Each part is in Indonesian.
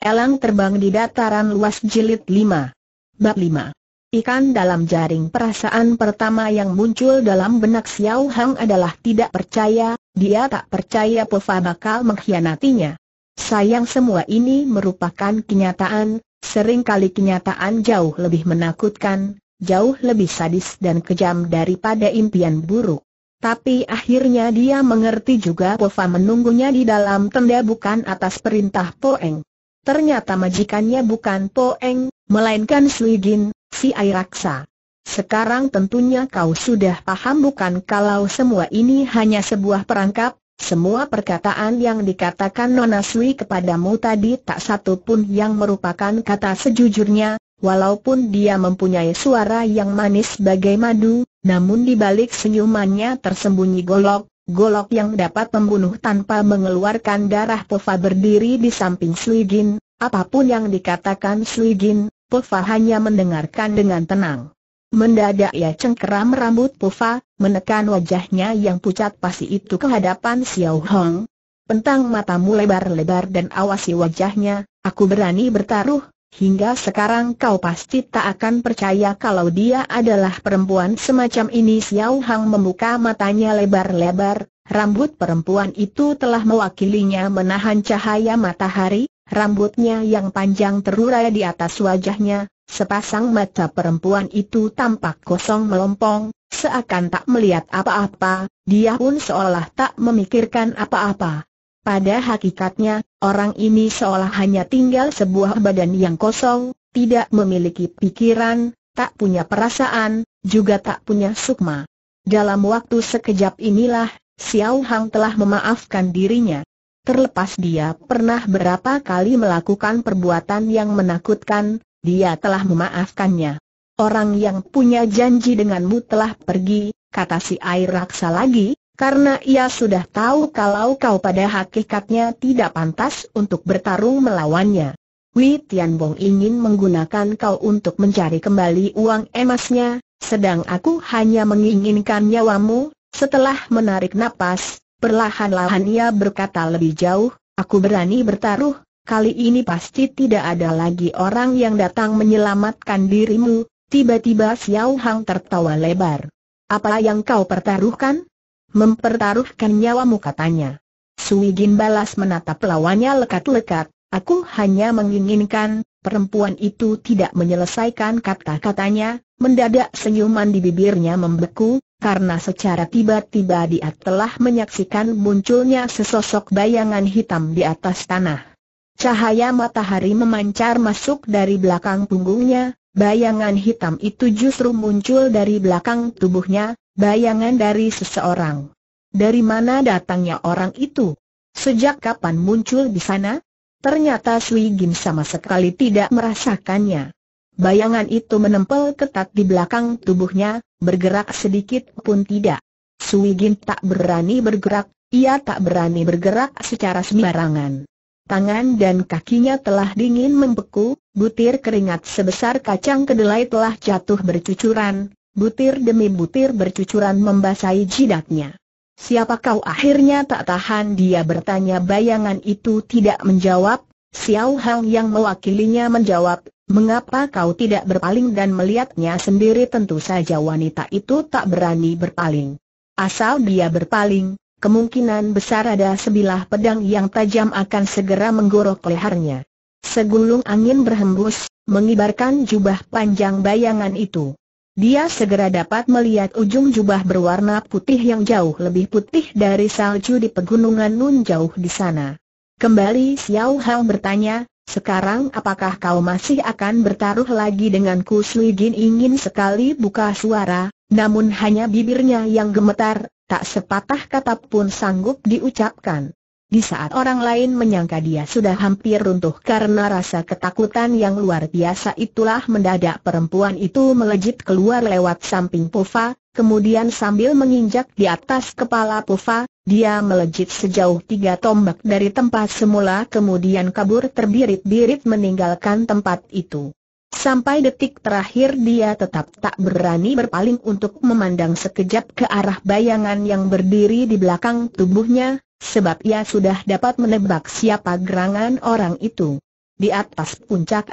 Elang terbang di dataran luas jilid 5. Bab 5. Ikan dalam jaring perasaan pertama yang muncul dalam benak Xiao Hang adalah tidak percaya, dia tak percaya Pofa bakal mengkhianatinya. Sayang semua ini merupakan kenyataan, seringkali kenyataan jauh lebih menakutkan, jauh lebih sadis dan kejam daripada impian buruk. Tapi akhirnya dia mengerti juga Pofa menunggunya di dalam tenda bukan atas perintah Poeng. Ternyata majikannya bukan Po Eng, melainkan Sui Jin, si air raksa. Sekarang tentunya kau sudah paham bukan kalau semua ini hanya sebuah perangkap, semua perkataan yang dikatakan Nona Sui kepadamu tadi tak satu pun yang merupakan kata sejujurnya, walaupun dia mempunyai suara yang manis bagai madu, namun di balik senyumannya tersembunyi golok, Golok yang dapat membunuh tanpa mengeluarkan darah Pova berdiri di samping Jin, apapun yang dikatakan Jin, Pova hanya mendengarkan dengan tenang. Mendadak ia cengkeram rambut Pova, menekan wajahnya yang pucat pasti itu ke hadapan Xiao Hong. Pentang matamu lebar-lebar dan awasi wajahnya, aku berani bertaruh, Hingga sekarang kau pasti tak akan percaya kalau dia adalah perempuan semacam ini Xiao Hang membuka matanya lebar-lebar, rambut perempuan itu telah mewakilinya menahan cahaya matahari, rambutnya yang panjang terurai di atas wajahnya, sepasang mata perempuan itu tampak kosong melompong, seakan tak melihat apa-apa, dia pun seolah tak memikirkan apa-apa. Pada hakikatnya, orang ini seolah hanya tinggal sebuah badan yang kosong, tidak memiliki pikiran, tak punya perasaan, juga tak punya sukma. Dalam waktu sekejap inilah, Xiao Hang telah memaafkan dirinya. Terlepas dia pernah berapa kali melakukan perbuatan yang menakutkan, dia telah memaafkannya. Orang yang punya janji denganmu telah pergi, kata si air raksa lagi, karena ia sudah tahu kalau kau pada hakikatnya tidak pantas untuk bertarung melawannya. Wei Tianbong ingin menggunakan kau untuk mencari kembali uang emasnya, sedang aku hanya menginginkan nyawamu. Setelah menarik napas, perlahan-lahan ia berkata lebih jauh, aku berani bertaruh, kali ini pasti tidak ada lagi orang yang datang menyelamatkan dirimu. Tiba-tiba Xiao Hang tertawa lebar. Apa yang kau pertaruhkan? Mempertaruhkan nyawamu katanya. Sui Gin balas menatap lawannya lekat-lekat, aku hanya menginginkan, perempuan itu tidak menyelesaikan kata-katanya, mendadak senyuman di bibirnya membeku, karena secara tiba-tiba dia telah menyaksikan munculnya sesosok bayangan hitam di atas tanah. Cahaya matahari memancar masuk dari belakang punggungnya, bayangan hitam itu justru muncul dari belakang tubuhnya, bayangan dari seseorang. Dari mana datangnya orang itu? Sejak kapan muncul di sana? Ternyata Sui Gim sama sekali tidak merasakannya. Bayangan itu menempel ketat di belakang tubuhnya, bergerak sedikit pun tidak. Sui Gim tak berani bergerak, ia tak berani bergerak secara sembarangan. Tangan dan kakinya telah dingin membeku, butir keringat sebesar kacang kedelai telah jatuh bercucuran, butir demi butir bercucuran membasahi jidatnya. Siapa kau akhirnya tak tahan dia bertanya bayangan itu tidak menjawab, Xiao Hang yang mewakilinya menjawab, mengapa kau tidak berpaling dan melihatnya sendiri tentu saja wanita itu tak berani berpaling. Asal dia berpaling, kemungkinan besar ada sebilah pedang yang tajam akan segera menggorok lehernya. Segulung angin berhembus, mengibarkan jubah panjang bayangan itu. Dia segera dapat melihat ujung jubah berwarna putih yang jauh lebih putih dari salju di pegunungan Nun jauh di sana. Kembali Xiao Hao bertanya, sekarang apakah kau masih akan bertaruh lagi denganku Sui Jin ingin sekali buka suara, namun hanya bibirnya yang gemetar, tak sepatah kata pun sanggup diucapkan. Di saat orang lain menyangka dia sudah hampir runtuh karena rasa ketakutan yang luar biasa itulah mendadak perempuan itu melejit keluar lewat samping Pufa, kemudian sambil menginjak di atas kepala Pufa, dia melejit sejauh tiga tombak dari tempat semula kemudian kabur terbirit-birit meninggalkan tempat itu. Sampai detik terakhir dia tetap tak berani berpaling untuk memandang sekejap ke arah bayangan yang berdiri di belakang tubuhnya, sebab ia sudah dapat menebak siapa gerangan orang itu. Di atas puncak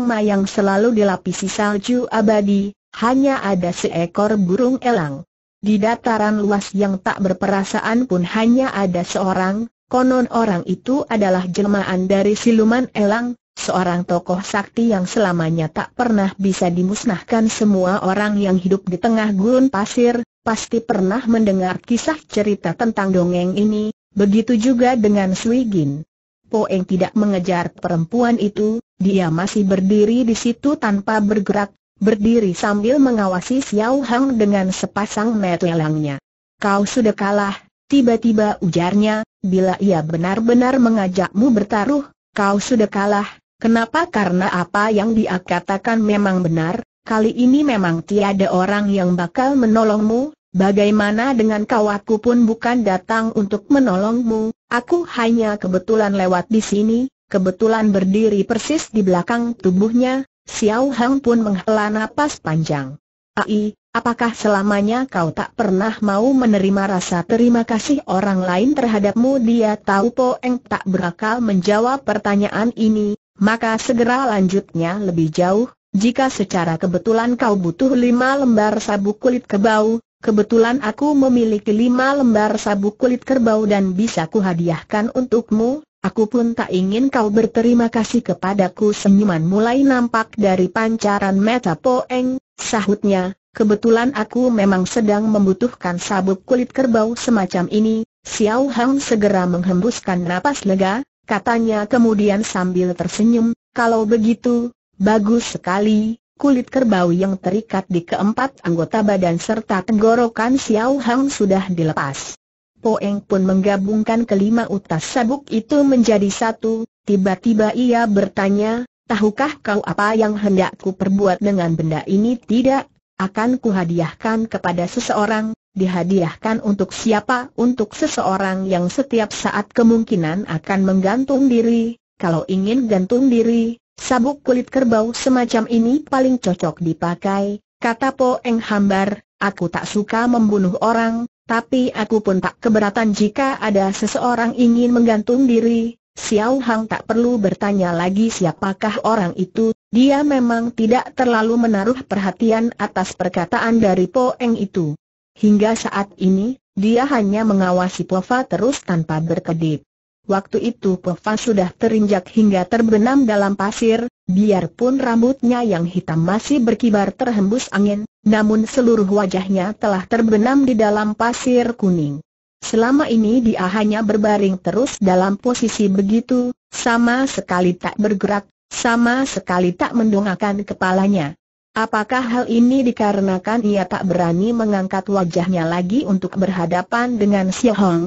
ma yang selalu dilapisi salju abadi, hanya ada seekor burung elang. Di dataran luas yang tak berperasaan pun hanya ada seorang, konon orang itu adalah jelmaan dari siluman elang, seorang tokoh sakti yang selamanya tak pernah bisa dimusnahkan semua orang yang hidup di tengah gurun pasir, pasti pernah mendengar kisah cerita tentang dongeng ini, Begitu juga dengan Sui Gin. Poeng tidak mengejar perempuan itu, dia masih berdiri di situ tanpa bergerak, berdiri sambil mengawasi Xiao Hang dengan sepasang mata elangnya. Kau sudah kalah, tiba-tiba ujarnya, bila ia benar-benar mengajakmu bertaruh, kau sudah kalah, kenapa karena apa yang dia katakan memang benar, kali ini memang tiada orang yang bakal menolongmu, Bagaimana dengan kau aku pun bukan datang untuk menolongmu, aku hanya kebetulan lewat di sini, kebetulan berdiri persis di belakang tubuhnya, Xiao Hang pun menghela nafas panjang. Ai, apakah selamanya kau tak pernah mau menerima rasa terima kasih orang lain terhadapmu? Dia tahu Po Eng tak berakal menjawab pertanyaan ini, maka segera lanjutnya lebih jauh, jika secara kebetulan kau butuh lima lembar sabuk kulit kebau, Kebetulan aku memiliki lima lembar sabuk kulit kerbau dan bisa kuhadiahkan untukmu, aku pun tak ingin kau berterima kasih kepadaku senyuman mulai nampak dari pancaran mata Poeng, sahutnya, kebetulan aku memang sedang membutuhkan sabuk kulit kerbau semacam ini, Xiao Hang segera menghembuskan napas lega, katanya kemudian sambil tersenyum, kalau begitu, bagus sekali, kulit kerbau yang terikat di keempat anggota badan serta tenggorokan Xiao Hang sudah dilepas. Poeng pun menggabungkan kelima utas sabuk itu menjadi satu, tiba-tiba ia bertanya, tahukah kau apa yang hendak ku perbuat dengan benda ini? Tidak, akan kuhadiahkan kepada seseorang, dihadiahkan untuk siapa? Untuk seseorang yang setiap saat kemungkinan akan menggantung diri, kalau ingin gantung diri, Sabuk kulit kerbau semacam ini paling cocok dipakai, kata Po Eng Hambar, aku tak suka membunuh orang, tapi aku pun tak keberatan jika ada seseorang ingin menggantung diri, Xiao Hang tak perlu bertanya lagi siapakah orang itu, dia memang tidak terlalu menaruh perhatian atas perkataan dari Po Eng itu. Hingga saat ini, dia hanya mengawasi Po Fa terus tanpa berkedip. Waktu itu Pefan sudah terinjak hingga terbenam dalam pasir, biarpun rambutnya yang hitam masih berkibar terhembus angin, namun seluruh wajahnya telah terbenam di dalam pasir kuning. Selama ini dia hanya berbaring terus dalam posisi begitu, sama sekali tak bergerak, sama sekali tak mendongakkan kepalanya. Apakah hal ini dikarenakan ia tak berani mengangkat wajahnya lagi untuk berhadapan dengan Xiao Hong?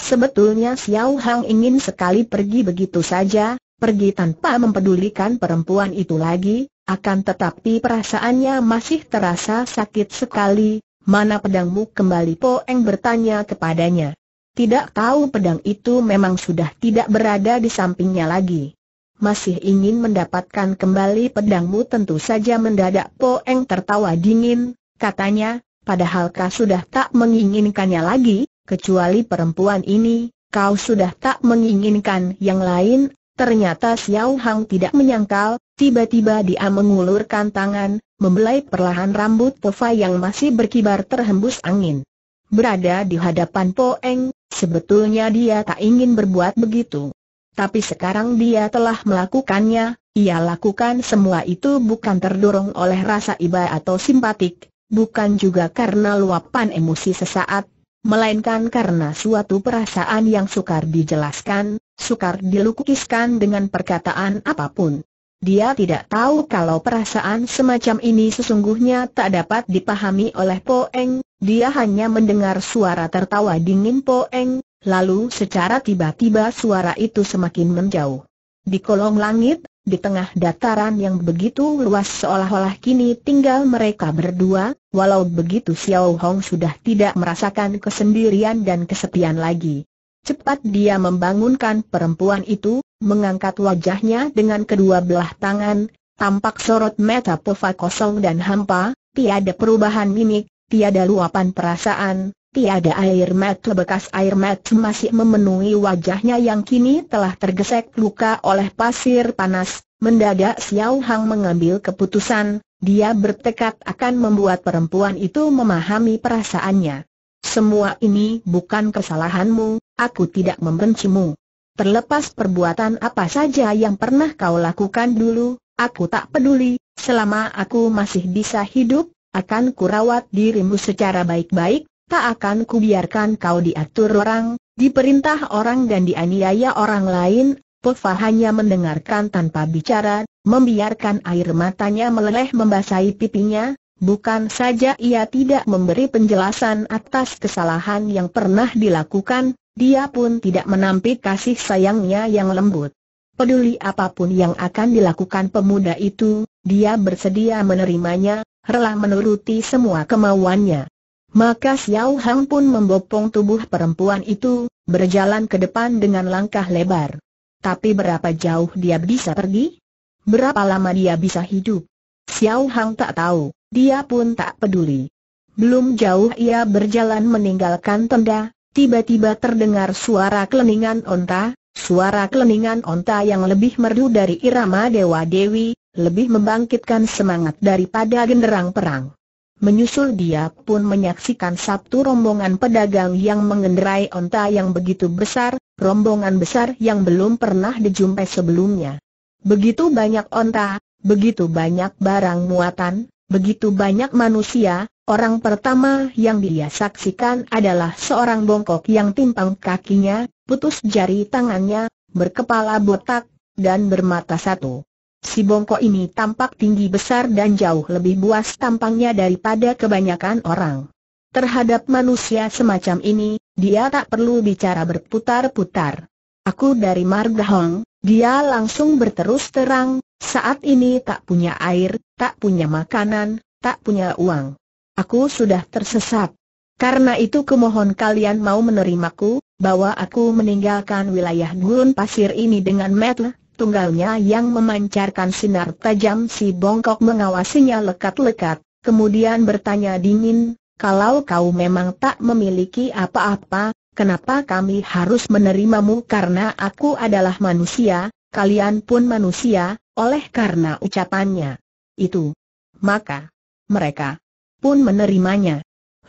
Sebetulnya Xiao Hang ingin sekali pergi begitu saja, pergi tanpa mempedulikan perempuan itu lagi, akan tetapi perasaannya masih terasa sakit sekali, mana pedangmu kembali Po Eng bertanya kepadanya. Tidak tahu pedang itu memang sudah tidak berada di sampingnya lagi. Masih ingin mendapatkan kembali pedangmu tentu saja mendadak Po Eng tertawa dingin, katanya, padahalkah sudah tak menginginkannya lagi? kecuali perempuan ini, kau sudah tak menginginkan yang lain, ternyata Xiao Hang tidak menyangkal, tiba-tiba dia mengulurkan tangan, membelai perlahan rambut Tova yang masih berkibar terhembus angin. Berada di hadapan Po Eng, sebetulnya dia tak ingin berbuat begitu. Tapi sekarang dia telah melakukannya, ia lakukan semua itu bukan terdorong oleh rasa iba atau simpatik, bukan juga karena luapan emosi sesaat, melainkan karena suatu perasaan yang sukar dijelaskan, sukar dilukiskan dengan perkataan apapun. Dia tidak tahu kalau perasaan semacam ini sesungguhnya tak dapat dipahami oleh Po Eng, dia hanya mendengar suara tertawa dingin Po Eng, lalu secara tiba-tiba suara itu semakin menjauh. Di kolong langit, di tengah dataran yang begitu luas seolah-olah kini tinggal mereka berdua, walau begitu Xiao Hong sudah tidak merasakan kesendirian dan kesepian lagi. Cepat dia membangunkan perempuan itu, mengangkat wajahnya dengan kedua belah tangan, tampak sorot mata pufa kosong dan hampa, tiada perubahan mimik, tiada luapan perasaan, Tiada air mata bekas air mata masih memenuhi wajahnya yang kini telah tergesek luka oleh pasir panas. Mendadak Xiao Hang mengambil keputusan, dia bertekad akan membuat perempuan itu memahami perasaannya. Semua ini bukan kesalahanmu, aku tidak membencimu. Terlepas perbuatan apa saja yang pernah kau lakukan dulu, aku tak peduli, selama aku masih bisa hidup, akan kurawat dirimu secara baik-baik, tak akan kubiarkan kau diatur orang, diperintah orang dan dianiaya orang lain, Pefa hanya mendengarkan tanpa bicara, membiarkan air matanya meleleh membasahi pipinya, bukan saja ia tidak memberi penjelasan atas kesalahan yang pernah dilakukan, dia pun tidak menampik kasih sayangnya yang lembut. Peduli apapun yang akan dilakukan pemuda itu, dia bersedia menerimanya, rela menuruti semua kemauannya. Maka Xiao Hang pun membopong tubuh perempuan itu, berjalan ke depan dengan langkah lebar. Tapi berapa jauh dia bisa pergi? Berapa lama dia bisa hidup? Xiao Hang tak tahu, dia pun tak peduli. Belum jauh ia berjalan meninggalkan tenda, tiba-tiba terdengar suara keleningan onta, suara keleningan onta yang lebih merdu dari irama Dewa Dewi, lebih membangkitkan semangat daripada genderang perang. Menyusul dia pun menyaksikan satu rombongan pedagang yang mengendarai onta yang begitu besar, rombongan besar yang belum pernah dijumpai sebelumnya. Begitu banyak onta, begitu banyak barang muatan, begitu banyak manusia, orang pertama yang dia saksikan adalah seorang bongkok yang timpang kakinya, putus jari tangannya, berkepala botak, dan bermata satu. Si bongko ini tampak tinggi besar dan jauh lebih buas tampangnya daripada kebanyakan orang. Terhadap manusia semacam ini, dia tak perlu bicara berputar-putar. Aku dari Margahong, dia langsung berterus terang, saat ini tak punya air, tak punya makanan, tak punya uang. Aku sudah tersesat. Karena itu kemohon kalian mau menerimaku, bahwa aku meninggalkan wilayah gurun pasir ini dengan metle, tunggalnya yang memancarkan sinar tajam si bongkok mengawasinya lekat-lekat, kemudian bertanya dingin, kalau kau memang tak memiliki apa-apa, kenapa kami harus menerimamu karena aku adalah manusia, kalian pun manusia, oleh karena ucapannya. Itu. Maka, mereka pun menerimanya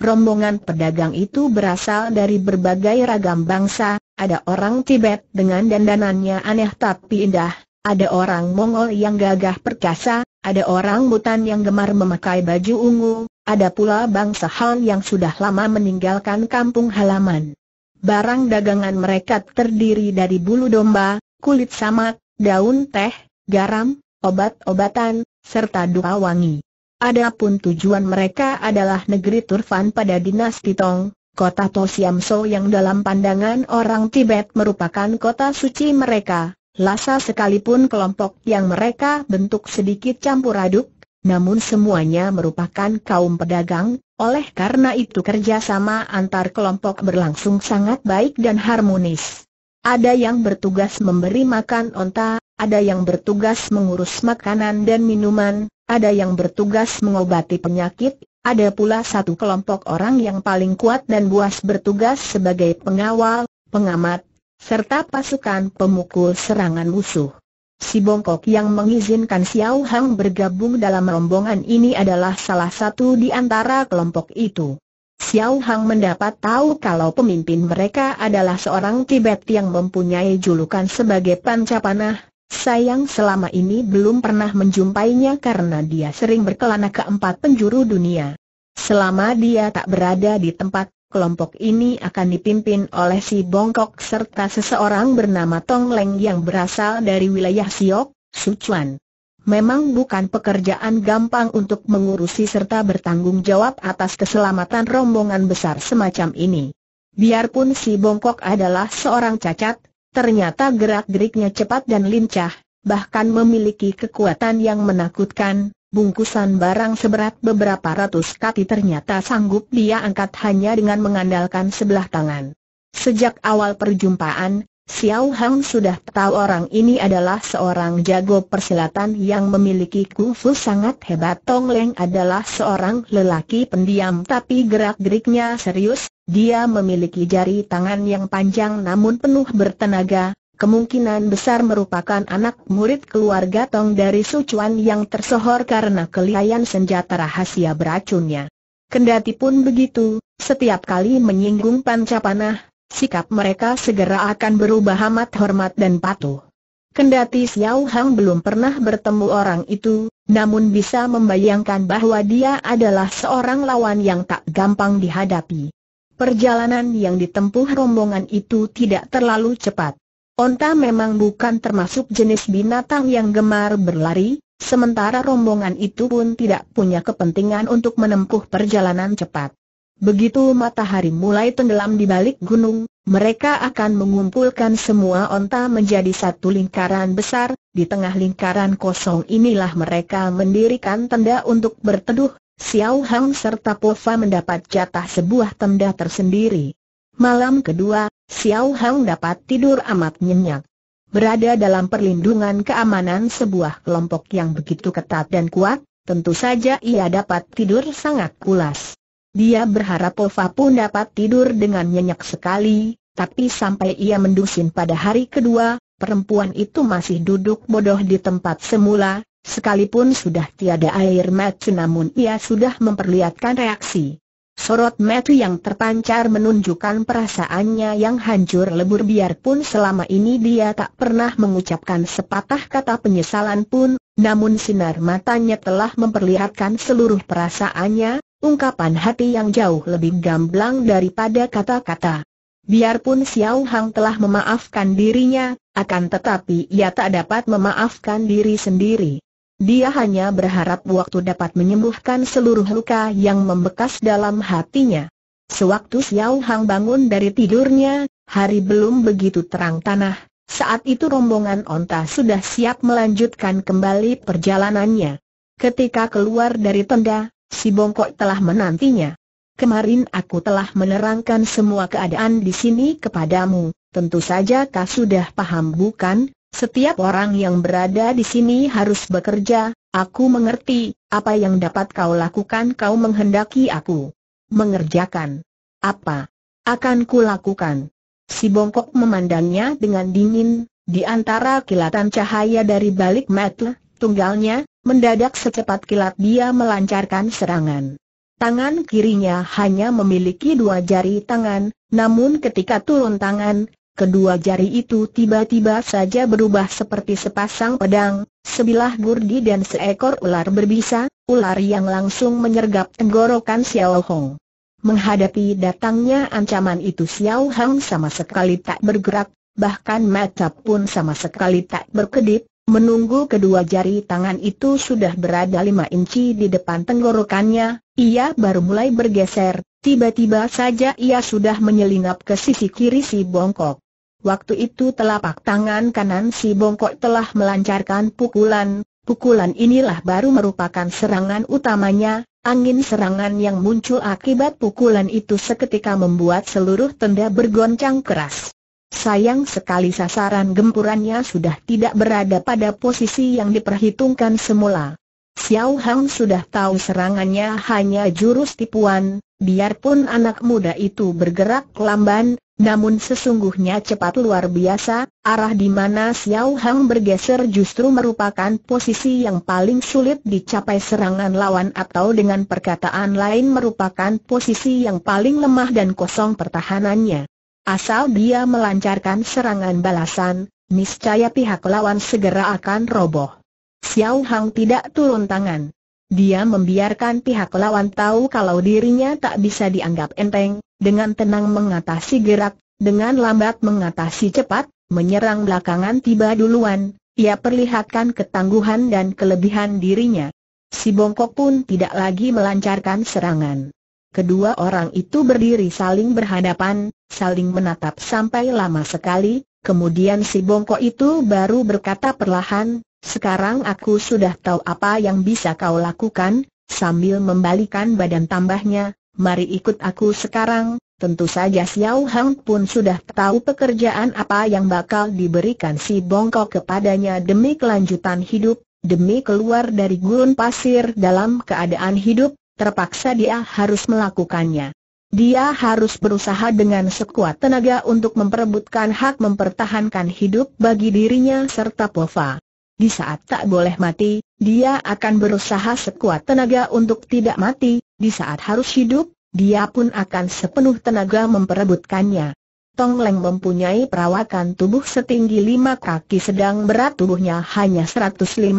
rombongan pedagang itu berasal dari berbagai ragam bangsa, ada orang Tibet dengan dandanannya aneh tapi indah, ada orang Mongol yang gagah perkasa, ada orang Butan yang gemar memakai baju ungu, ada pula bangsa Han yang sudah lama meninggalkan kampung halaman. Barang dagangan mereka terdiri dari bulu domba, kulit samak, daun teh, garam, obat-obatan, serta dua wangi. Adapun tujuan mereka adalah negeri Turfan pada dinasti Tong, kota Tosiamso yang dalam pandangan orang Tibet merupakan kota suci mereka. Lasa sekalipun kelompok yang mereka bentuk sedikit campur aduk, namun semuanya merupakan kaum pedagang, oleh karena itu kerjasama antar kelompok berlangsung sangat baik dan harmonis. Ada yang bertugas memberi makan onta, ada yang bertugas mengurus makanan dan minuman, ada yang bertugas mengobati penyakit, ada pula satu kelompok orang yang paling kuat dan buas bertugas sebagai pengawal, pengamat, serta pasukan pemukul serangan musuh. Si Bongkok yang mengizinkan Xiao Hang bergabung dalam rombongan ini adalah salah satu di antara kelompok itu. Xiao Hang mendapat tahu kalau pemimpin mereka adalah seorang Tibet yang mempunyai julukan sebagai Pancapanah, Sayang selama ini belum pernah menjumpainya karena dia sering berkelana ke empat penjuru dunia. Selama dia tak berada di tempat, kelompok ini akan dipimpin oleh si Bongkok serta seseorang bernama Tong Leng yang berasal dari wilayah Siok, Sichuan. Memang bukan pekerjaan gampang untuk mengurusi serta bertanggung jawab atas keselamatan rombongan besar semacam ini. Biarpun si Bongkok adalah seorang cacat, Ternyata gerak-geriknya cepat dan lincah, bahkan memiliki kekuatan yang menakutkan. Bungkusan barang seberat beberapa ratus kati ternyata sanggup dia angkat hanya dengan mengandalkan sebelah tangan. Sejak awal perjumpaan, Xiao Hang sudah tahu orang ini adalah seorang jago persilatan yang memiliki kungfu sangat hebat. Tong Leng adalah seorang lelaki pendiam tapi gerak-geriknya serius, dia memiliki jari tangan yang panjang namun penuh bertenaga, kemungkinan besar merupakan anak murid keluarga Tong dari Sucuan yang tersohor karena kelihayan senjata rahasia beracunnya. Kendati pun begitu, setiap kali menyinggung Pancapanah, sikap mereka segera akan berubah amat hormat dan patuh. Kendati Xiao Hang belum pernah bertemu orang itu, namun bisa membayangkan bahwa dia adalah seorang lawan yang tak gampang dihadapi. Perjalanan yang ditempuh rombongan itu tidak terlalu cepat. Onta memang bukan termasuk jenis binatang yang gemar berlari, sementara rombongan itu pun tidak punya kepentingan untuk menempuh perjalanan cepat. Begitu matahari mulai tenggelam di balik gunung, mereka akan mengumpulkan semua onta menjadi satu lingkaran besar, di tengah lingkaran kosong inilah mereka mendirikan tenda untuk berteduh, Xiao Hang serta Pova mendapat jatah sebuah tenda tersendiri. Malam kedua, Xiao Hang dapat tidur amat nyenyak. Berada dalam perlindungan keamanan sebuah kelompok yang begitu ketat dan kuat, tentu saja ia dapat tidur sangat pulas. Dia berharap Pova pun dapat tidur dengan nyenyak sekali, tapi sampai ia mendusin pada hari kedua, perempuan itu masih duduk bodoh di tempat semula, Sekalipun sudah tiada air mata namun ia sudah memperlihatkan reaksi. Sorot mata yang terpancar menunjukkan perasaannya yang hancur lebur biarpun selama ini dia tak pernah mengucapkan sepatah kata penyesalan pun, namun sinar matanya telah memperlihatkan seluruh perasaannya, ungkapan hati yang jauh lebih gamblang daripada kata-kata. Biarpun Xiao Hang telah memaafkan dirinya, akan tetapi ia tak dapat memaafkan diri sendiri. Dia hanya berharap waktu dapat menyembuhkan seluruh luka yang membekas dalam hatinya. Sewaktu Xiao Hang bangun dari tidurnya, hari belum begitu terang tanah, saat itu rombongan onta sudah siap melanjutkan kembali perjalanannya. Ketika keluar dari tenda, si bongkok telah menantinya. Kemarin aku telah menerangkan semua keadaan di sini kepadamu, tentu saja kau sudah paham bukan? Setiap orang yang berada di sini harus bekerja, aku mengerti, apa yang dapat kau lakukan kau menghendaki aku. Mengerjakan. Apa? Akan kulakukan. Si bongkok memandangnya dengan dingin, di antara kilatan cahaya dari balik metle, tunggalnya, mendadak secepat kilat dia melancarkan serangan. Tangan kirinya hanya memiliki dua jari tangan, namun ketika turun tangan, Kedua jari itu tiba-tiba saja berubah seperti sepasang pedang, sebilah gurdi dan seekor ular berbisa, ular yang langsung menyergap tenggorokan Xiao Hong. Menghadapi datangnya ancaman itu Xiao Hong sama sekali tak bergerak, bahkan mata pun sama sekali tak berkedip, Menunggu kedua jari tangan itu sudah berada lima inci di depan tenggorokannya, ia baru mulai bergeser, tiba-tiba saja ia sudah menyelinap ke sisi kiri si bongkok. Waktu itu telapak tangan kanan si bongkok telah melancarkan pukulan, pukulan inilah baru merupakan serangan utamanya, angin serangan yang muncul akibat pukulan itu seketika membuat seluruh tenda bergoncang keras. Sayang sekali sasaran gempurannya sudah tidak berada pada posisi yang diperhitungkan semula. Xiao Hang sudah tahu serangannya hanya jurus tipuan, Biarpun anak muda itu bergerak lamban, namun sesungguhnya cepat luar biasa, arah di mana Xiao Hang bergeser justru merupakan posisi yang paling sulit dicapai serangan lawan atau dengan perkataan lain merupakan posisi yang paling lemah dan kosong pertahanannya. Asal dia melancarkan serangan balasan, niscaya pihak lawan segera akan roboh. Xiao Hang tidak turun tangan. Dia membiarkan pihak lawan tahu kalau dirinya tak bisa dianggap enteng, dengan tenang mengatasi gerak, dengan lambat mengatasi cepat, menyerang belakangan tiba duluan, ia perlihatkan ketangguhan dan kelebihan dirinya. Si bongkok pun tidak lagi melancarkan serangan. Kedua orang itu berdiri saling berhadapan, saling menatap sampai lama sekali, kemudian si bongkok itu baru berkata perlahan, sekarang aku sudah tahu apa yang bisa kau lakukan, sambil membalikan badan tambahnya, mari ikut aku sekarang, tentu saja Xiao Hang pun sudah tahu pekerjaan apa yang bakal diberikan si Bongkok kepadanya demi kelanjutan hidup, demi keluar dari gurun pasir dalam keadaan hidup, terpaksa dia harus melakukannya. Dia harus berusaha dengan sekuat tenaga untuk memperebutkan hak mempertahankan hidup bagi dirinya serta Pova. Di saat tak boleh mati, dia akan berusaha sekuat tenaga untuk tidak mati, di saat harus hidup, dia pun akan sepenuh tenaga memperebutkannya. Tong Leng mempunyai perawakan tubuh setinggi lima kaki sedang berat tubuhnya hanya 151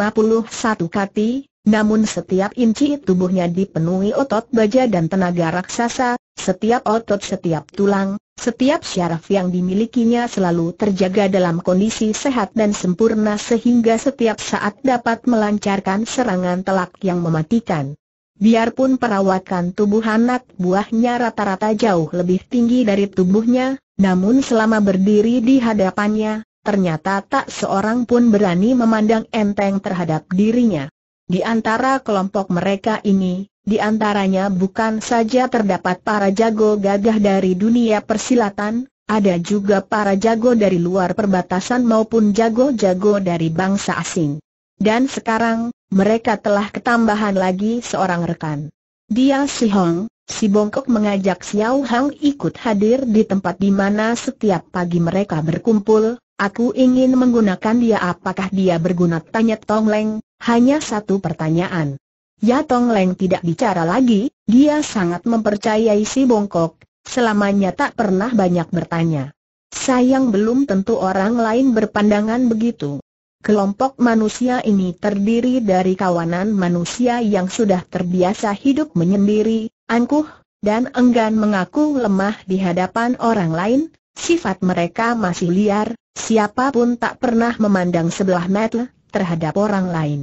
kati, namun setiap inci tubuhnya dipenuhi otot baja dan tenaga raksasa, setiap otot setiap tulang, setiap syaraf yang dimilikinya selalu terjaga dalam kondisi sehat dan sempurna sehingga setiap saat dapat melancarkan serangan telak yang mematikan. Biarpun perawakan tubuh anak buahnya rata-rata jauh lebih tinggi dari tubuhnya, namun selama berdiri di hadapannya, ternyata tak seorang pun berani memandang enteng terhadap dirinya. Di antara kelompok mereka ini, di antaranya bukan saja terdapat para jago gagah dari dunia persilatan, ada juga para jago dari luar perbatasan maupun jago-jago dari bangsa asing. Dan sekarang, mereka telah ketambahan lagi seorang rekan. Dia si Hong, si Bongkok mengajak Xiao Hang ikut hadir di tempat di mana setiap pagi mereka berkumpul, Aku ingin menggunakan dia apakah dia berguna tanya Tong Leng, hanya satu pertanyaan. Ya Tong Leng tidak bicara lagi, dia sangat mempercayai si Bongkok, selamanya tak pernah banyak bertanya. Sayang belum tentu orang lain berpandangan begitu. Kelompok manusia ini terdiri dari kawanan manusia yang sudah terbiasa hidup menyendiri, angkuh, dan enggan mengaku lemah di hadapan orang lain, sifat mereka masih liar, Siapapun tak pernah memandang sebelah mata terhadap orang lain.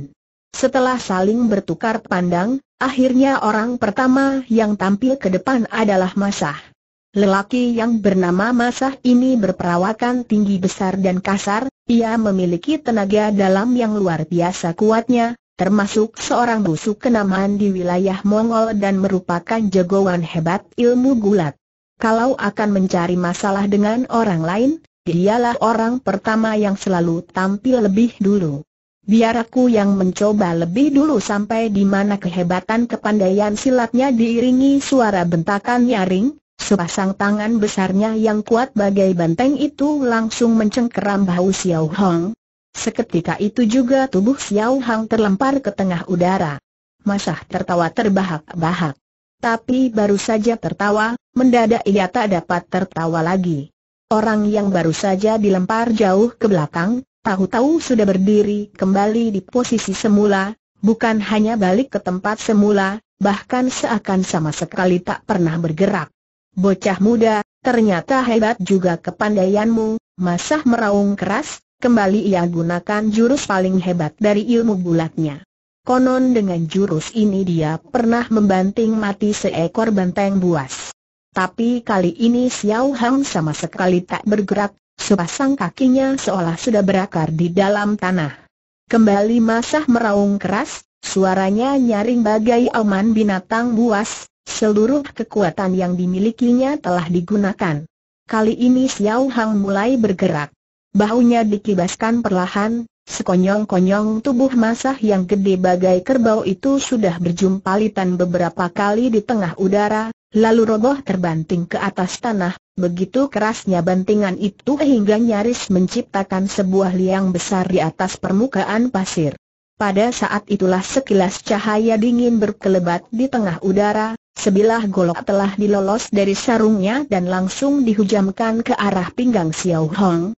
Setelah saling bertukar pandang, akhirnya orang pertama yang tampil ke depan adalah Masah. Lelaki yang bernama Masah ini berperawakan tinggi besar dan kasar, ia memiliki tenaga dalam yang luar biasa kuatnya, termasuk seorang busuk kenamaan di wilayah Mongol dan merupakan jagoan hebat ilmu gulat. Kalau akan mencari masalah dengan orang lain, dialah orang pertama yang selalu tampil lebih dulu. Biar aku yang mencoba lebih dulu sampai di mana kehebatan kepandaian silatnya diiringi suara bentakan nyaring, sepasang tangan besarnya yang kuat bagai banteng itu langsung mencengkeram bahu Xiao Hong. Seketika itu juga tubuh Xiao Hong terlempar ke tengah udara. Masah tertawa terbahak-bahak. Tapi baru saja tertawa, mendadak ia tak dapat tertawa lagi. Orang yang baru saja dilempar jauh ke belakang, tahu-tahu sudah berdiri kembali di posisi semula, bukan hanya balik ke tempat semula, bahkan seakan sama sekali tak pernah bergerak. Bocah muda, ternyata hebat juga kepandaianmu, masah meraung keras, kembali ia gunakan jurus paling hebat dari ilmu bulatnya. Konon dengan jurus ini dia pernah membanting mati seekor banteng buas. Tapi kali ini Xiao Hang sama sekali tak bergerak, sepasang kakinya seolah sudah berakar di dalam tanah. Kembali masah meraung keras, suaranya nyaring bagai aman binatang buas, seluruh kekuatan yang dimilikinya telah digunakan. Kali ini Xiao Hang mulai bergerak. Bahunya dikibaskan perlahan, sekonyong-konyong tubuh masah yang gede bagai kerbau itu sudah berjumpalitan beberapa kali di tengah udara, lalu roboh terbanting ke atas tanah, begitu kerasnya bantingan itu hingga nyaris menciptakan sebuah liang besar di atas permukaan pasir. Pada saat itulah sekilas cahaya dingin berkelebat di tengah udara, sebilah golok telah dilolos dari sarungnya dan langsung dihujamkan ke arah pinggang Xiao Hong.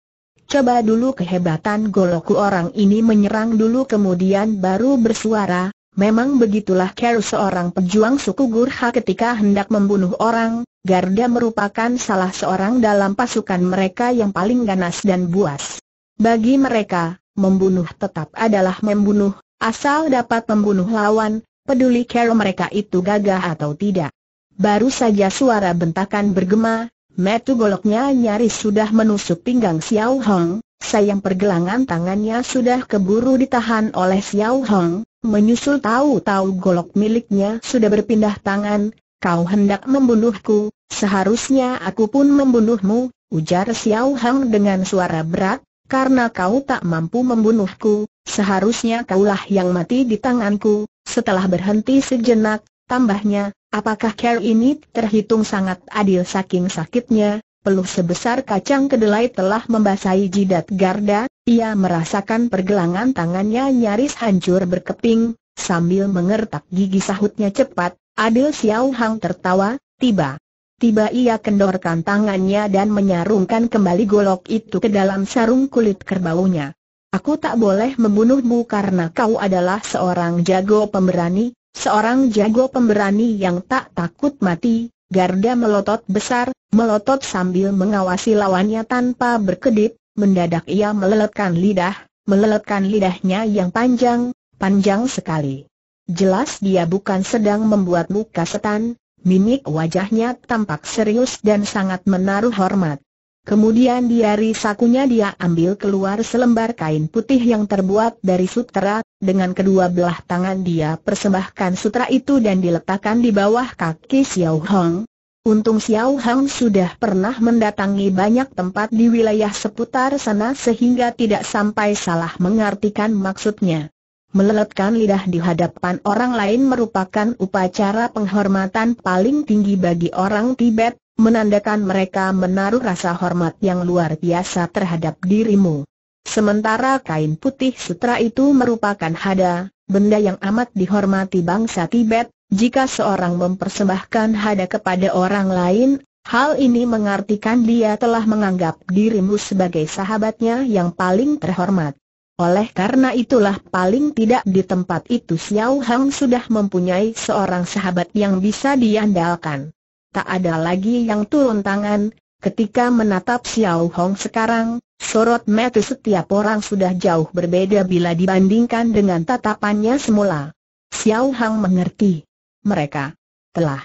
Coba dulu kehebatan golokku orang ini menyerang dulu kemudian baru bersuara, Memang begitulah Ker seorang pejuang suku Gurha ketika hendak membunuh orang, Garda merupakan salah seorang dalam pasukan mereka yang paling ganas dan buas. Bagi mereka, membunuh tetap adalah membunuh, asal dapat membunuh lawan, peduli Ker mereka itu gagah atau tidak. Baru saja suara bentakan bergema, metu goloknya nyaris sudah menusuk pinggang Xiao Hong, sayang pergelangan tangannya sudah keburu ditahan oleh Xiao Hong, Menyusul tahu-tahu golok miliknya sudah berpindah tangan, kau hendak membunuhku, seharusnya aku pun membunuhmu, ujar Xiao Hang dengan suara berat, karena kau tak mampu membunuhku, seharusnya kaulah yang mati di tanganku, setelah berhenti sejenak, tambahnya, apakah care ini terhitung sangat adil saking sakitnya, Peluh sebesar kacang kedelai telah membasahi jidat Garda, ia merasakan pergelangan tangannya nyaris hancur berkeping, sambil mengertak gigi sahutnya cepat, Adil Xiao Hang tertawa, tiba. Tiba ia kendorkan tangannya dan menyarungkan kembali golok itu ke dalam sarung kulit kerbaunya. Aku tak boleh membunuhmu karena kau adalah seorang jago pemberani, seorang jago pemberani yang tak takut mati, Garda melotot besar, melotot sambil mengawasi lawannya tanpa berkedip, Mendadak ia meleletkan lidah, meleletkan lidahnya yang panjang, panjang sekali. Jelas dia bukan sedang membuat muka setan, mimik wajahnya tampak serius dan sangat menaruh hormat. Kemudian diari sakunya dia ambil keluar selembar kain putih yang terbuat dari sutra, dengan kedua belah tangan dia persembahkan sutra itu dan diletakkan di bawah kaki Xiao Hong, Untung Xiao Hang sudah pernah mendatangi banyak tempat di wilayah seputar sana sehingga tidak sampai salah mengartikan maksudnya. Meleletkan lidah di hadapan orang lain merupakan upacara penghormatan paling tinggi bagi orang Tibet, menandakan mereka menaruh rasa hormat yang luar biasa terhadap dirimu. Sementara kain putih sutra itu merupakan hada, benda yang amat dihormati bangsa Tibet, jika seorang mempersembahkan hada kepada orang lain, hal ini mengartikan dia telah menganggap dirimu sebagai sahabatnya yang paling terhormat. Oleh karena itulah paling tidak di tempat itu Xiao Hang sudah mempunyai seorang sahabat yang bisa diandalkan. Tak ada lagi yang turun tangan, ketika menatap Xiao Hong sekarang, sorot mata setiap orang sudah jauh berbeda bila dibandingkan dengan tatapannya semula. Xiao Hang mengerti mereka telah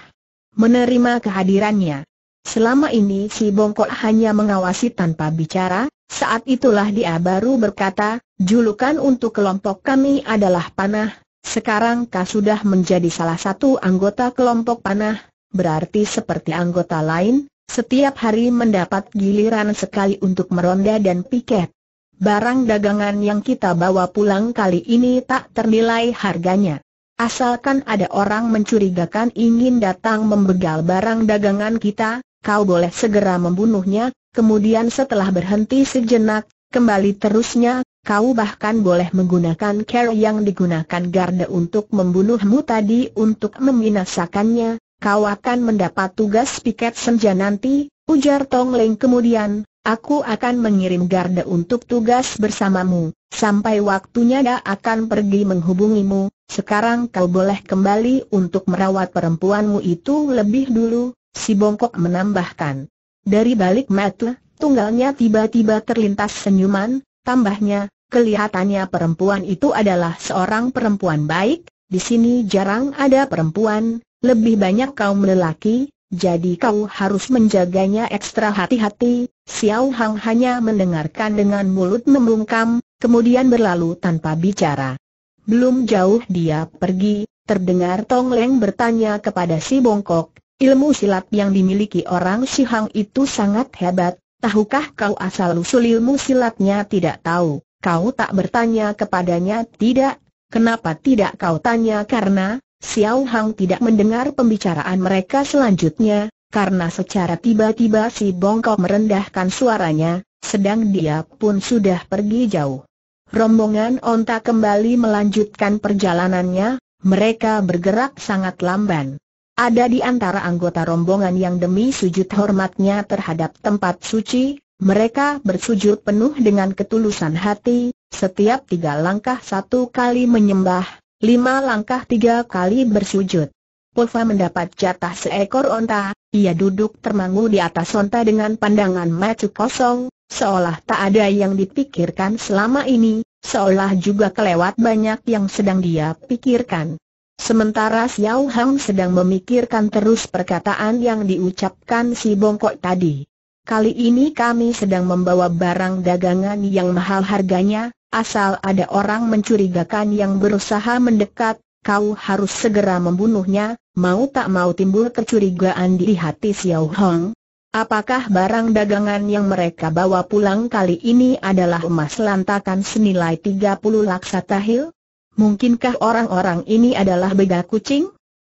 menerima kehadirannya. Selama ini si Bongkok hanya mengawasi tanpa bicara, saat itulah dia baru berkata, julukan untuk kelompok kami adalah panah, sekarang kau sudah menjadi salah satu anggota kelompok panah, berarti seperti anggota lain, setiap hari mendapat giliran sekali untuk meronda dan piket. Barang dagangan yang kita bawa pulang kali ini tak ternilai harganya. Asalkan ada orang mencurigakan ingin datang membegal barang dagangan kita, kau boleh segera membunuhnya, kemudian setelah berhenti sejenak, kembali terusnya, kau bahkan boleh menggunakan care yang digunakan garda untuk membunuhmu tadi untuk membinasakannya, kau akan mendapat tugas piket senja nanti, ujar Tong Leng kemudian, Aku akan mengirim garda untuk tugas bersamamu, sampai waktunya dia akan pergi menghubungimu, sekarang kau boleh kembali untuk merawat perempuanmu itu lebih dulu, si bongkok menambahkan. Dari balik mata, tunggalnya tiba-tiba terlintas senyuman, tambahnya, kelihatannya perempuan itu adalah seorang perempuan baik, di sini jarang ada perempuan, lebih banyak kaum lelaki, jadi kau harus menjaganya ekstra hati-hati, Xiao Hang hanya mendengarkan dengan mulut membungkam, kemudian berlalu tanpa bicara. Belum jauh dia pergi, terdengar Tong Leng bertanya kepada si Bongkok, ilmu silat yang dimiliki orang si Hang itu sangat hebat, tahukah kau asal-usul ilmu silatnya tidak tahu, kau tak bertanya kepadanya tidak, kenapa tidak kau tanya karena, Xiao Hang tidak mendengar pembicaraan mereka selanjutnya, karena secara tiba-tiba si Bongkok merendahkan suaranya, sedang dia pun sudah pergi jauh. Rombongan onta kembali melanjutkan perjalanannya, mereka bergerak sangat lamban. Ada di antara anggota rombongan yang demi sujud hormatnya terhadap tempat suci, mereka bersujud penuh dengan ketulusan hati, setiap tiga langkah satu kali menyembah, lima langkah tiga kali bersujud. Pulva mendapat jatah seekor onta, ia duduk termangu di atas onta dengan pandangan macu kosong, seolah tak ada yang dipikirkan selama ini, seolah juga kelewat banyak yang sedang dia pikirkan. Sementara Xiao Hang sedang memikirkan terus perkataan yang diucapkan si bongkok tadi. Kali ini kami sedang membawa barang dagangan yang mahal harganya, Asal ada orang mencurigakan yang berusaha mendekat, kau harus segera membunuhnya, mau tak mau timbul kecurigaan di hati Xiao Hong. Apakah barang dagangan yang mereka bawa pulang kali ini adalah emas lantakan senilai 30 laksa tahil? Mungkinkah orang-orang ini adalah bega kucing?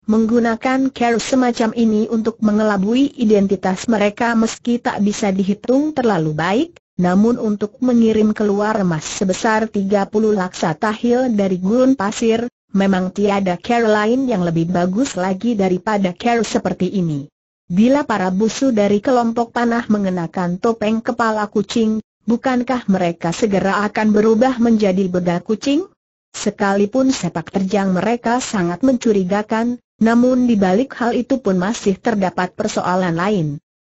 Menggunakan care semacam ini untuk mengelabui identitas mereka meski tak bisa dihitung terlalu baik, namun untuk mengirim keluar emas sebesar 30 laksa tahil dari gurun pasir, memang tiada care lain yang lebih bagus lagi daripada care seperti ini. Bila para busu dari kelompok panah mengenakan topeng kepala kucing, bukankah mereka segera akan berubah menjadi bedak kucing? Sekalipun sepak terjang mereka sangat mencurigakan, namun di balik hal itu pun masih terdapat persoalan lain.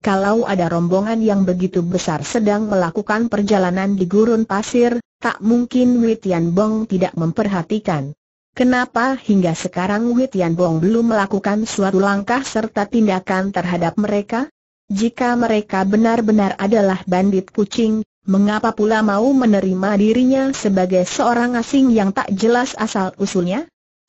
Kalau ada rombongan yang begitu besar sedang melakukan perjalanan di gurun pasir, tak mungkin Wei Tian Bong tidak memperhatikan. Kenapa hingga sekarang Wei Tian Bong belum melakukan suatu langkah serta tindakan terhadap mereka? Jika mereka benar-benar adalah bandit kucing, mengapa pula mau menerima dirinya sebagai seorang asing yang tak jelas asal-usulnya?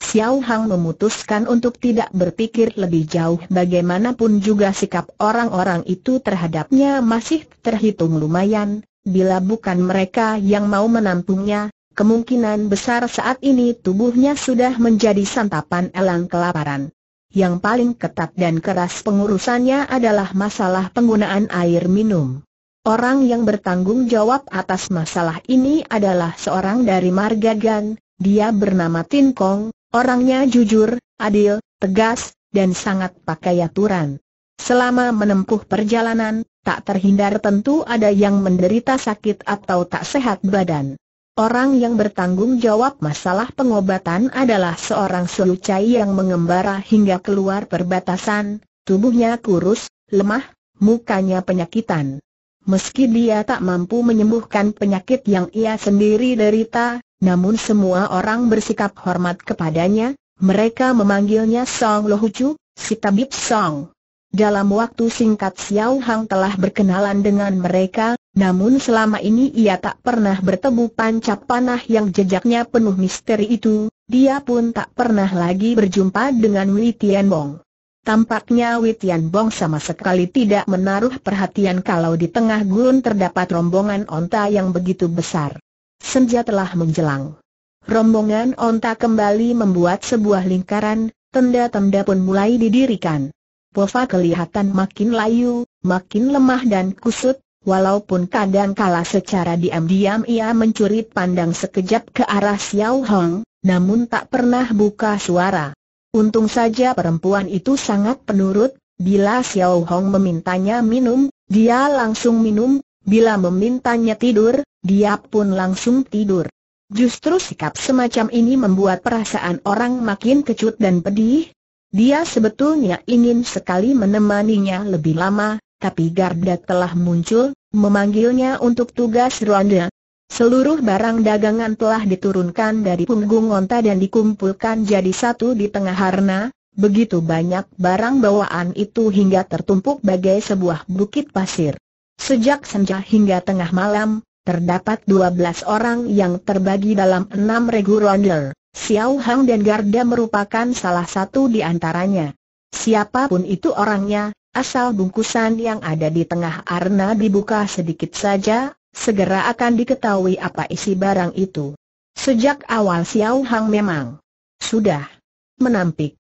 Xiao Hang memutuskan untuk tidak berpikir lebih jauh bagaimanapun juga sikap orang-orang itu terhadapnya masih terhitung lumayan, bila bukan mereka yang mau menampungnya, kemungkinan besar saat ini tubuhnya sudah menjadi santapan elang kelaparan. Yang paling ketat dan keras pengurusannya adalah masalah penggunaan air minum. Orang yang bertanggung jawab atas masalah ini adalah seorang dari Margagan, dia bernama Tin Kong, Orangnya jujur, adil, tegas, dan sangat pakai aturan. Selama menempuh perjalanan, tak terhindar tentu ada yang menderita sakit atau tak sehat badan. Orang yang bertanggung jawab masalah pengobatan adalah seorang selucai yang mengembara hingga keluar perbatasan, tubuhnya kurus, lemah, mukanya penyakitan. Meski dia tak mampu menyembuhkan penyakit yang ia sendiri derita, namun semua orang bersikap hormat kepadanya, mereka memanggilnya Song Lohucu, si tabib Song. Dalam waktu singkat Xiao Hang telah berkenalan dengan mereka, namun selama ini ia tak pernah bertemu pancap panah yang jejaknya penuh misteri itu, dia pun tak pernah lagi berjumpa dengan Wei Bong. Tampaknya Wei Bong sama sekali tidak menaruh perhatian kalau di tengah gurun terdapat rombongan onta yang begitu besar senja telah menjelang. Rombongan onta kembali membuat sebuah lingkaran, tenda-tenda pun mulai didirikan. Pova kelihatan makin layu, makin lemah dan kusut, walaupun kadang kala secara diam-diam ia mencuri pandang sekejap ke arah Xiao Hong, namun tak pernah buka suara. Untung saja perempuan itu sangat penurut, bila Xiao Hong memintanya minum, dia langsung minum, Bila memintanya tidur, dia pun langsung tidur. Justru sikap semacam ini membuat perasaan orang makin kecut dan pedih. Dia sebetulnya ingin sekali menemaninya lebih lama, tapi Garda telah muncul, memanggilnya untuk tugas ronda. Seluruh barang dagangan telah diturunkan dari punggung onta dan dikumpulkan jadi satu di tengah harna, begitu banyak barang bawaan itu hingga tertumpuk bagai sebuah bukit pasir. Sejak senja hingga tengah malam, terdapat 12 orang yang terbagi dalam enam regu ronde. Xiao Hang dan Garda merupakan salah satu di antaranya. Siapapun itu orangnya, asal bungkusan yang ada di tengah arena dibuka sedikit saja, segera akan diketahui apa isi barang itu. Sejak awal Xiao Hang memang sudah menampik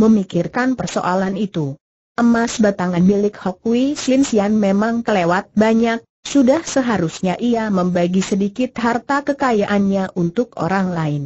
memikirkan persoalan itu. Emas batangan milik Hokui Sin Sian memang kelewat banyak, sudah seharusnya ia membagi sedikit harta kekayaannya untuk orang lain.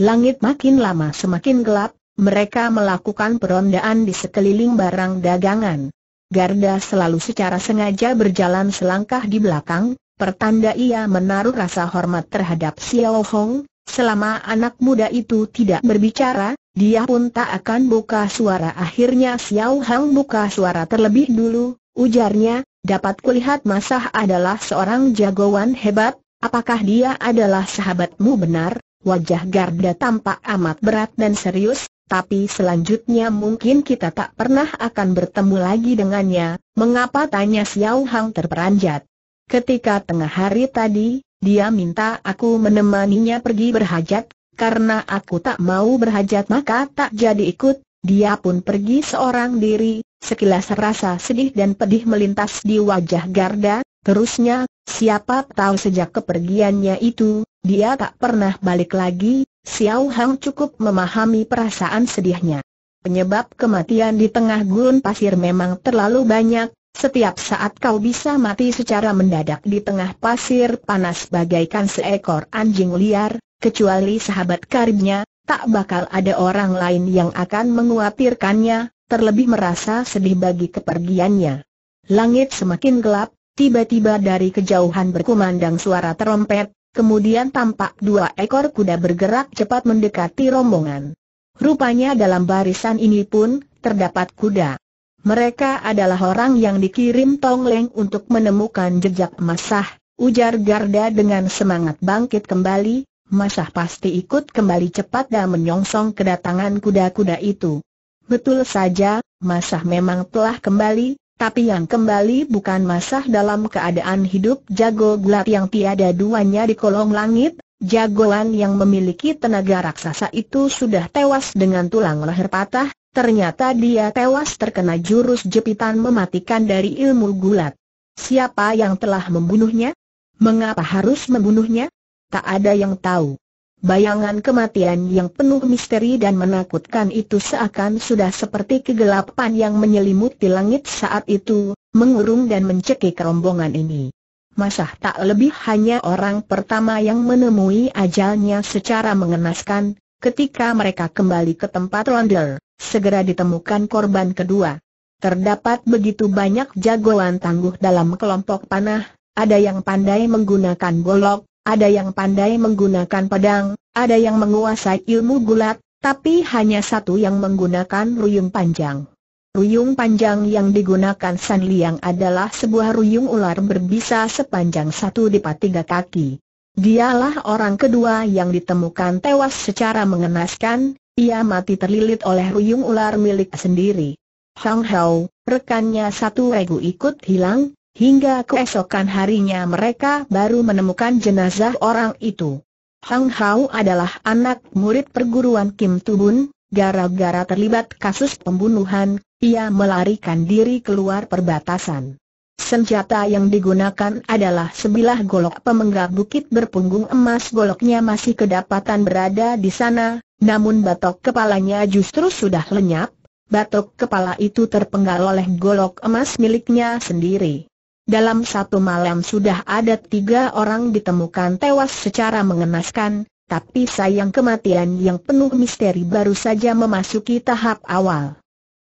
Langit makin lama semakin gelap, mereka melakukan perondaan di sekeliling barang dagangan. Garda selalu secara sengaja berjalan selangkah di belakang, pertanda ia menaruh rasa hormat terhadap Xiao Hong, selama anak muda itu tidak berbicara, dia pun tak akan buka suara akhirnya Xiao Hang buka suara terlebih dulu, ujarnya, dapat kulihat Masah adalah seorang jagoan hebat, apakah dia adalah sahabatmu benar? Wajah Garda tampak amat berat dan serius, tapi selanjutnya mungkin kita tak pernah akan bertemu lagi dengannya, mengapa tanya Xiao Hang terperanjat. Ketika tengah hari tadi, dia minta aku menemaninya pergi berhajat, karena aku tak mau berhajat maka tak jadi ikut, dia pun pergi seorang diri, sekilas rasa sedih dan pedih melintas di wajah Garda, terusnya, siapa tahu sejak kepergiannya itu, dia tak pernah balik lagi, Xiao Hang cukup memahami perasaan sedihnya. Penyebab kematian di tengah gurun pasir memang terlalu banyak, setiap saat kau bisa mati secara mendadak di tengah pasir panas bagaikan seekor anjing liar, kecuali sahabat karibnya, tak bakal ada orang lain yang akan menguatirkannya, terlebih merasa sedih bagi kepergiannya. Langit semakin gelap, tiba-tiba dari kejauhan berkumandang suara terompet, kemudian tampak dua ekor kuda bergerak cepat mendekati rombongan. Rupanya dalam barisan ini pun, terdapat kuda. Mereka adalah orang yang dikirim Tong Leng untuk menemukan jejak masah, ujar Garda dengan semangat bangkit kembali, Masah pasti ikut kembali cepat dan menyongsong kedatangan kuda-kuda itu. Betul saja, Masah memang telah kembali, tapi yang kembali bukan Masah dalam keadaan hidup jago gelap yang tiada duanya di kolong langit, jagoan yang memiliki tenaga raksasa itu sudah tewas dengan tulang leher patah, ternyata dia tewas terkena jurus jepitan mematikan dari ilmu gulat. Siapa yang telah membunuhnya? Mengapa harus membunuhnya? tak ada yang tahu. Bayangan kematian yang penuh misteri dan menakutkan itu seakan sudah seperti kegelapan yang menyelimuti langit saat itu, mengurung dan mencekik rombongan ini. Masah tak lebih hanya orang pertama yang menemui ajalnya secara mengenaskan, ketika mereka kembali ke tempat Ronder, segera ditemukan korban kedua. Terdapat begitu banyak jagoan tangguh dalam kelompok panah, ada yang pandai menggunakan golok, ada yang pandai menggunakan pedang, ada yang menguasai ilmu gulat, tapi hanya satu yang menggunakan ruyung panjang. Ruyung panjang yang digunakan San Liang adalah sebuah ruyung ular berbisa sepanjang satu dipat tiga kaki. Dialah orang kedua yang ditemukan tewas secara mengenaskan, ia mati terlilit oleh ruyung ular milik sendiri. Hang Hao, rekannya satu regu ikut hilang, Hingga keesokan harinya mereka baru menemukan jenazah orang itu. Hang Hao adalah anak murid perguruan Kim Tubun, gara-gara terlibat kasus pembunuhan, ia melarikan diri keluar perbatasan. Senjata yang digunakan adalah sebilah golok pemenggal bukit berpunggung emas goloknya masih kedapatan berada di sana, namun batok kepalanya justru sudah lenyap, batok kepala itu terpenggal oleh golok emas miliknya sendiri. Dalam satu malam sudah ada tiga orang ditemukan tewas secara mengenaskan, tapi sayang kematian yang penuh misteri baru saja memasuki tahap awal.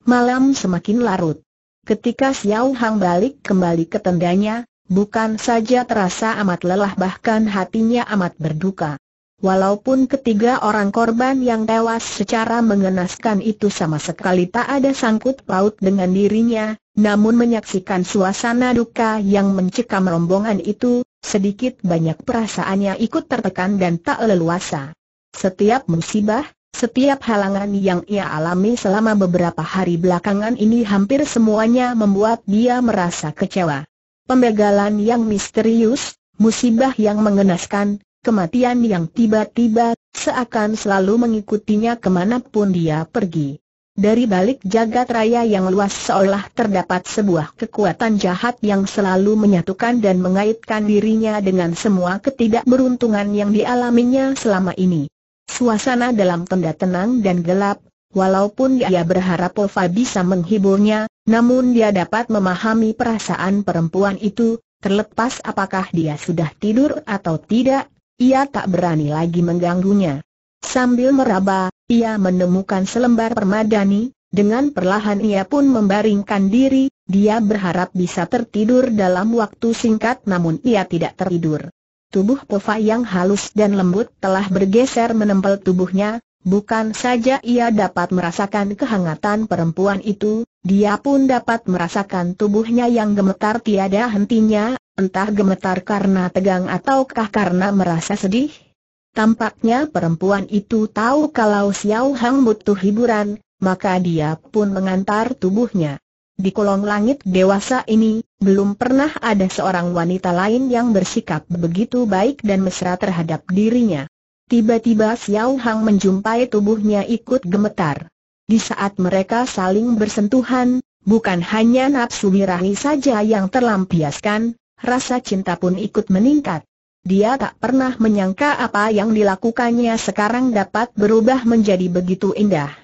Malam semakin larut. Ketika Xiao Hang balik kembali ke tendanya, bukan saja terasa amat lelah bahkan hatinya amat berduka. Walaupun ketiga orang korban yang tewas secara mengenaskan itu sama sekali tak ada sangkut paut dengan dirinya, namun menyaksikan suasana duka yang mencekam rombongan itu, sedikit banyak perasaannya ikut tertekan dan tak leluasa. Setiap musibah, setiap halangan yang ia alami selama beberapa hari belakangan ini hampir semuanya membuat dia merasa kecewa. Pembegalan yang misterius, musibah yang mengenaskan, kematian yang tiba-tiba, seakan selalu mengikutinya kemanapun dia pergi. Dari balik jagat raya yang luas seolah terdapat sebuah kekuatan jahat yang selalu menyatukan dan mengaitkan dirinya dengan semua ketidakberuntungan yang dialaminya selama ini. Suasana dalam tenda tenang dan gelap, walaupun dia berharap Ova bisa menghiburnya, namun dia dapat memahami perasaan perempuan itu, terlepas apakah dia sudah tidur atau tidak, ia tak berani lagi mengganggunya. Sambil meraba, ia menemukan selembar permadani, dengan perlahan ia pun membaringkan diri, dia berharap bisa tertidur dalam waktu singkat namun ia tidak tertidur. Tubuh Pova yang halus dan lembut telah bergeser menempel tubuhnya, bukan saja ia dapat merasakan kehangatan perempuan itu, dia pun dapat merasakan tubuhnya yang gemetar tiada hentinya, entah gemetar karena tegang ataukah karena merasa sedih. Tampaknya perempuan itu tahu kalau Xiao Hang butuh hiburan, maka dia pun mengantar tubuhnya. Di kolong langit dewasa ini, belum pernah ada seorang wanita lain yang bersikap begitu baik dan mesra terhadap dirinya. Tiba-tiba Xiao Hang menjumpai tubuhnya ikut gemetar. Di saat mereka saling bersentuhan, Bukan hanya nafsu birahi saja yang terlampiaskan, rasa cinta pun ikut meningkat. Dia tak pernah menyangka apa yang dilakukannya sekarang dapat berubah menjadi begitu indah.